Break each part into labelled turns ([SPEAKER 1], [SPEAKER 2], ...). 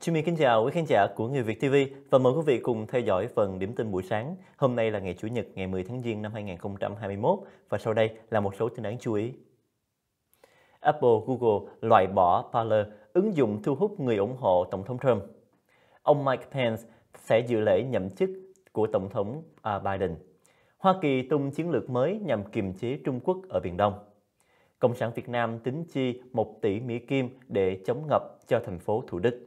[SPEAKER 1] Chương Minh kính chào quý khán giả của Người Việt TV và mời quý vị cùng theo dõi phần điểm tin buổi sáng. Hôm nay là ngày Chủ nhật ngày 10 tháng Giêng năm 2021 và sau đây là một số tin đáng chú ý. Apple, Google loại bỏ Parler, ứng dụng thu hút người ủng hộ Tổng thống Trump. Ông Mike Pence sẽ dự lễ nhậm chức của Tổng thống à, Biden. Hoa Kỳ tung chiến lược mới nhằm kiềm chế Trung Quốc ở Biển Đông. Cộng sản Việt Nam tính chi 1 tỷ Mỹ Kim để chống ngập cho thành phố Thủ Đức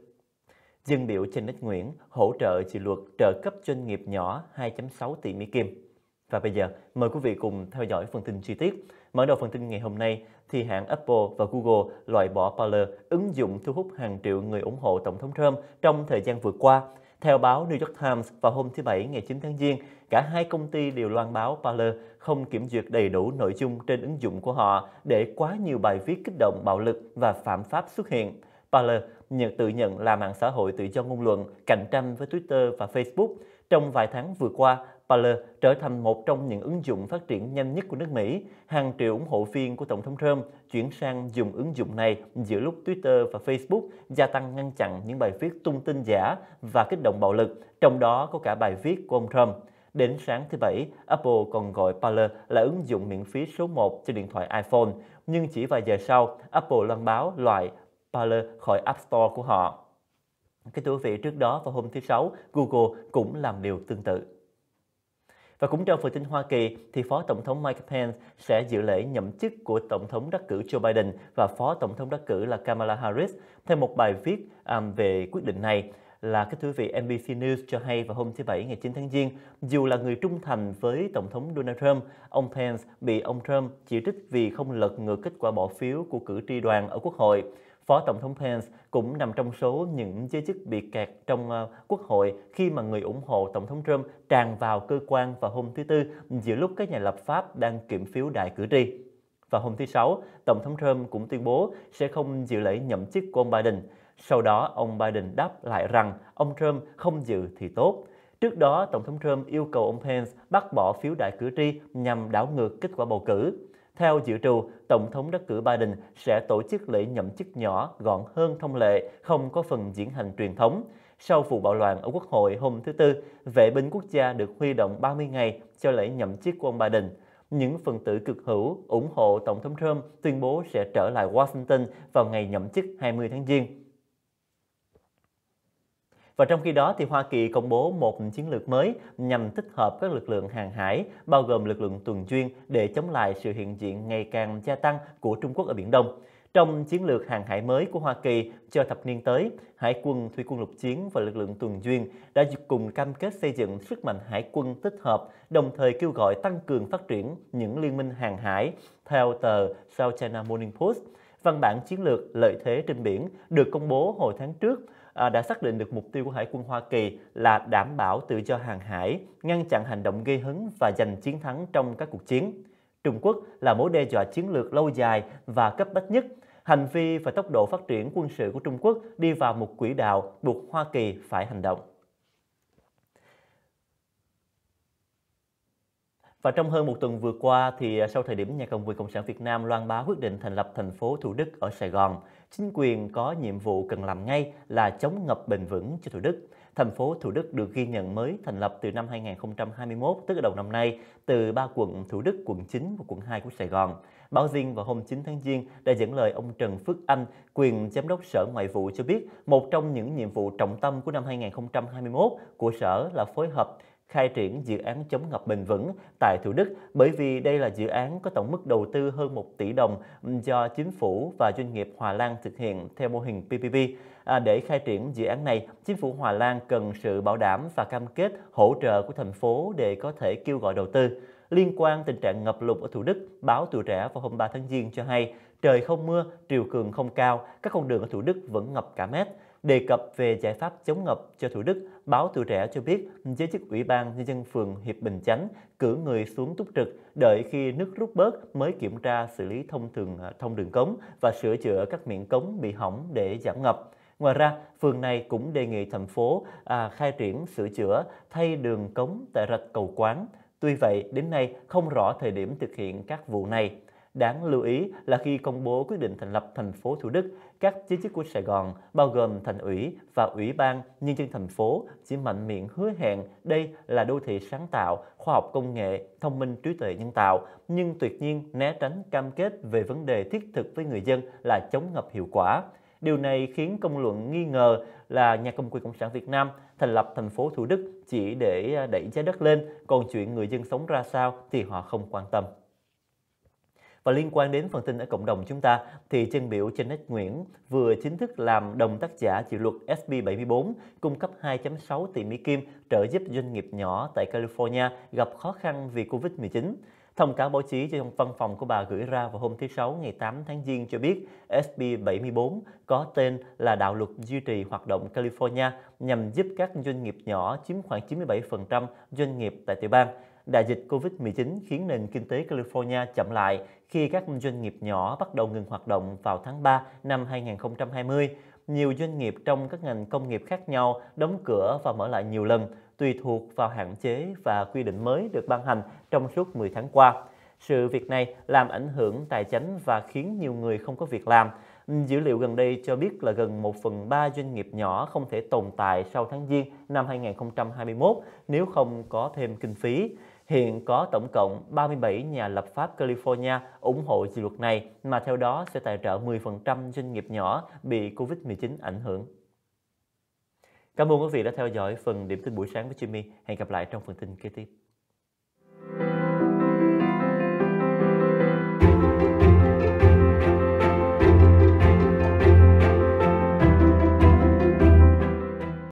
[SPEAKER 1] dân biểu Trần Đức Nguyễn hỗ trợ dự luật trợ cấp doanh nghiệp nhỏ 2.6 tỷ Mỹ Kim. Và bây giờ, mời quý vị cùng theo dõi phần tin chi tiết. Mở đầu phần tin ngày hôm nay, thì hãng Apple và Google loại bỏ Parler, ứng dụng thu hút hàng triệu người ủng hộ Tổng thống Trump trong thời gian vừa qua. Theo báo New York Times vào hôm thứ Bảy ngày 9 tháng Giêng, cả hai công ty đều loan báo Parler không kiểm duyệt đầy đủ nội dung trên ứng dụng của họ để quá nhiều bài viết kích động bạo lực và phạm pháp xuất hiện. Parler nhận tự nhận là mạng xã hội tự do ngôn luận, cạnh tranh với Twitter và Facebook. Trong vài tháng vừa qua, Parler trở thành một trong những ứng dụng phát triển nhanh nhất của nước Mỹ. Hàng triệu ủng hộ viên của Tổng thống Trump chuyển sang dùng ứng dụng này giữa lúc Twitter và Facebook gia tăng ngăn chặn những bài viết tung tin giả và kích động bạo lực, trong đó có cả bài viết của ông Trump. Đến sáng thứ Bảy, Apple còn gọi Parler là ứng dụng miễn phí số 1 cho điện thoại iPhone. Nhưng chỉ vài giờ sau, Apple loan báo loại Parler khỏi App Store của họ. Cái thú vị, trước đó vào hôm thứ Sáu, Google cũng làm điều tương tự. Và cũng trong phần tin Hoa Kỳ, thì Phó Tổng thống Mike Pence sẽ dự lễ nhậm chức của Tổng thống đắc cử Joe Biden và Phó Tổng thống đắc cử là Kamala Harris. Theo một bài viết um, về quyết định này, là cái thú vị NBC News cho hay vào hôm thứ Bảy ngày 9 tháng Giêng, dù là người trung thành với Tổng thống Donald Trump, ông Pence bị ông Trump chỉ trích vì không lật ngược kết quả bỏ phiếu của cử tri đoàn ở Quốc hội. Phó Tổng thống Pence cũng nằm trong số những giới chức bị kẹt trong ờ, Quốc hội khi mà người ủng hộ Tổng thống Trump tràn vào cơ quan vào hôm thứ Tư giữa lúc các nhà lập pháp đang kiểm phiếu đại cử tri. Và hôm thứ Sáu, Tổng thống Trump cũng tuyên bố sẽ không dự lễ nhậm chức của ông Biden. Sau đó, ông Biden đáp lại rằng ông Trump không dự thì tốt. Trước đó, Tổng thống Trump yêu cầu ông Pence bác bỏ phiếu đại cử tri nhằm đảo ngược kết quả bầu cử. Theo dự trù, Tổng thống đắc cử Biden sẽ tổ chức lễ nhậm chức nhỏ, gọn hơn thông lệ, không có phần diễn hành truyền thống. Sau vụ bạo loạn ở Quốc hội hôm thứ Tư, vệ binh quốc gia được huy động 30 ngày cho lễ nhậm chức của ông Biden. Những phần tử cực hữu ủng hộ Tổng thống Trump tuyên bố sẽ trở lại Washington vào ngày nhậm chức 20 tháng Giêng. Và trong khi đó thì Hoa Kỳ công bố một chiến lược mới nhằm tích hợp các lực lượng hàng hải bao gồm lực lượng tuần duyên để chống lại sự hiện diện ngày càng gia tăng của Trung Quốc ở Biển Đông. Trong chiến lược hàng hải mới của Hoa Kỳ cho thập niên tới, Hải quân, Thủy quân lục chiến và lực lượng tuần duyên đã cùng cam kết xây dựng sức mạnh hải quân tích hợp, đồng thời kêu gọi tăng cường phát triển những liên minh hàng hải, theo tờ South China Morning Post. Văn bản chiến lược lợi thế trên biển được công bố hồi tháng trước À, đã xác định được mục tiêu của Hải quân Hoa Kỳ là đảm bảo tự do hàng hải, ngăn chặn hành động gây hấn và giành chiến thắng trong các cuộc chiến. Trung Quốc là mối đe dọa chiến lược lâu dài và cấp bách nhất. Hành vi và tốc độ phát triển quân sự của Trung Quốc đi vào một quỹ đạo buộc Hoa Kỳ phải hành động. Và trong hơn một tuần vừa qua, thì à, sau thời điểm Nhà cầm quyền Cộng sản Việt Nam loan báo quyết định thành lập thành phố Thủ Đức ở Sài Gòn, chính quyền có nhiệm vụ cần làm ngay là chống ngập bền vững cho Thủ Đức. Thành phố Thủ Đức được ghi nhận mới thành lập từ năm 2021, tức là đầu năm nay, từ ba quận Thủ Đức, quận 9 và quận 2 của Sài Gòn. Báo Riêng vào hôm 9 tháng Giêng đã dẫn lời ông Trần Phước Anh, quyền giám đốc Sở Ngoại vụ cho biết một trong những nhiệm vụ trọng tâm của năm 2021 của Sở là phối hợp khai triển dự án chống ngập bền vững tại Thủ Đức bởi vì đây là dự án có tổng mức đầu tư hơn 1 tỷ đồng do chính phủ và doanh nghiệp Hòa Lan thực hiện theo mô hình PPP. À, để khai triển dự án này, chính phủ Hòa Lan cần sự bảo đảm và cam kết hỗ trợ của thành phố để có thể kêu gọi đầu tư. Liên quan tình trạng ngập lụt ở Thủ Đức, báo Tuổi Trẻ vào hôm 3 tháng Giêng cho hay, trời không mưa, triều cường không cao, các con đường ở Thủ Đức vẫn ngập cả mét. Đề cập về giải pháp chống ngập cho Thủ Đức, báo Tuổi Trẻ cho biết giới chức Ủy ban Nhân dân phường Hiệp Bình Chánh cử người xuống túc trực đợi khi nước rút bớt mới kiểm tra xử lý thông thường à, thông đường cống và sửa chữa các miệng cống bị hỏng để giảm ngập. Ngoài ra, phường này cũng đề nghị thành phố à, khai triển sửa chữa thay đường cống tại rạch cầu quán. Tuy vậy, đến nay không rõ thời điểm thực hiện các vụ này. Đáng lưu ý là khi công bố quyết định thành lập thành phố Thủ Đức, các giới chức của Sài Gòn bao gồm thành ủy và ủy ban nhân dân thành phố chỉ mạnh miệng hứa hẹn đây là đô thị sáng tạo, khoa học công nghệ, thông minh trí tuệ nhân tạo, nhưng tuyệt nhiên né tránh cam kết về vấn đề thiết thực với người dân là chống ngập hiệu quả. Điều này khiến công luận nghi ngờ là nhà công quyền Cộng sản Việt Nam thành lập thành phố Thủ Đức chỉ để đẩy giá đất lên, còn chuyện người dân sống ra sao thì họ không quan tâm. Và liên quan đến phần tin ở cộng đồng chúng ta thì chân biểu Janet Nguyễn vừa chính thức làm đồng tác giả dự luật SB74 cung cấp 2.6 tỷ Mỹ Kim trợ giúp doanh nghiệp nhỏ tại California gặp khó khăn vì Covid-19. Thông cáo báo chí trong văn phòng của bà gửi ra vào hôm thứ Sáu ngày 8 tháng Giêng cho biết SB74 có tên là đạo luật duy trì hoạt động California nhằm giúp các doanh nghiệp nhỏ chiếm khoảng 97% doanh nghiệp tại tiểu bang đại dịch COVID-19 khiến nền kinh tế California chậm lại khi các doanh nghiệp nhỏ bắt đầu ngừng hoạt động vào tháng 3 năm 2020. Nhiều doanh nghiệp trong các ngành công nghiệp khác nhau đóng cửa và mở lại nhiều lần, tùy thuộc vào hạn chế và quy định mới được ban hành trong suốt 10 tháng qua. Sự việc này làm ảnh hưởng tài chính và khiến nhiều người không có việc làm. Dữ liệu gần đây cho biết là gần 1 phần 3 doanh nghiệp nhỏ không thể tồn tại sau tháng Giêng năm 2021 nếu không có thêm kinh phí. Hiện có tổng cộng 37 nhà lập pháp California ủng hộ dự luật này mà theo đó sẽ tài trợ 10% doanh nghiệp nhỏ bị Covid-19 ảnh hưởng. Cảm ơn quý vị đã theo dõi phần điểm tin buổi sáng với Jimmy. Hẹn gặp lại trong phần tin kế tiếp.